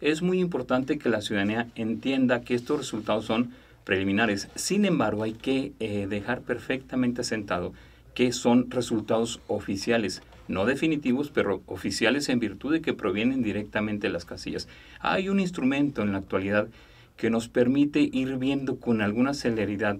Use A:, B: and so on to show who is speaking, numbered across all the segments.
A: es muy importante que la ciudadanía entienda que estos resultados son preliminares. Sin embargo, hay que eh, dejar perfectamente asentado que son resultados oficiales, no definitivos, pero oficiales en virtud de que provienen directamente de las casillas. Hay un instrumento en la actualidad que nos permite ir viendo con alguna celeridad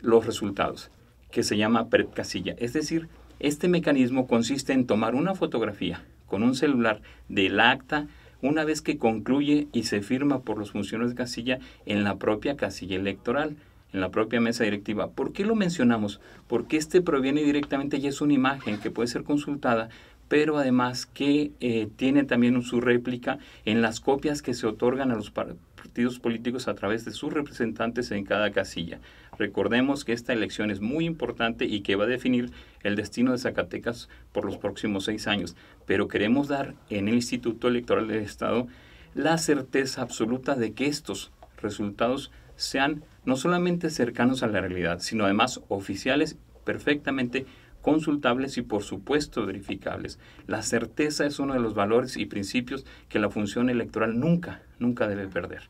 A: los resultados, que se llama PREP casilla. Es decir, este mecanismo consiste en tomar una fotografía con un celular del acta una vez que concluye y se firma por los funcionarios de casilla en la propia casilla electoral en la propia mesa directiva. ¿Por qué lo mencionamos? Porque este proviene directamente y es una imagen que puede ser consultada pero además que eh, tiene también su réplica en las copias que se otorgan a los partidos políticos a través de sus representantes en cada casilla. Recordemos que esta elección es muy importante y que va a definir el destino de Zacatecas por los próximos seis años, pero queremos dar en el Instituto Electoral del Estado la certeza absoluta de que estos resultados sean no solamente cercanos a la realidad, sino además oficiales perfectamente consultables y por supuesto verificables. La certeza es uno de los valores y principios que la función electoral nunca, nunca debe perder.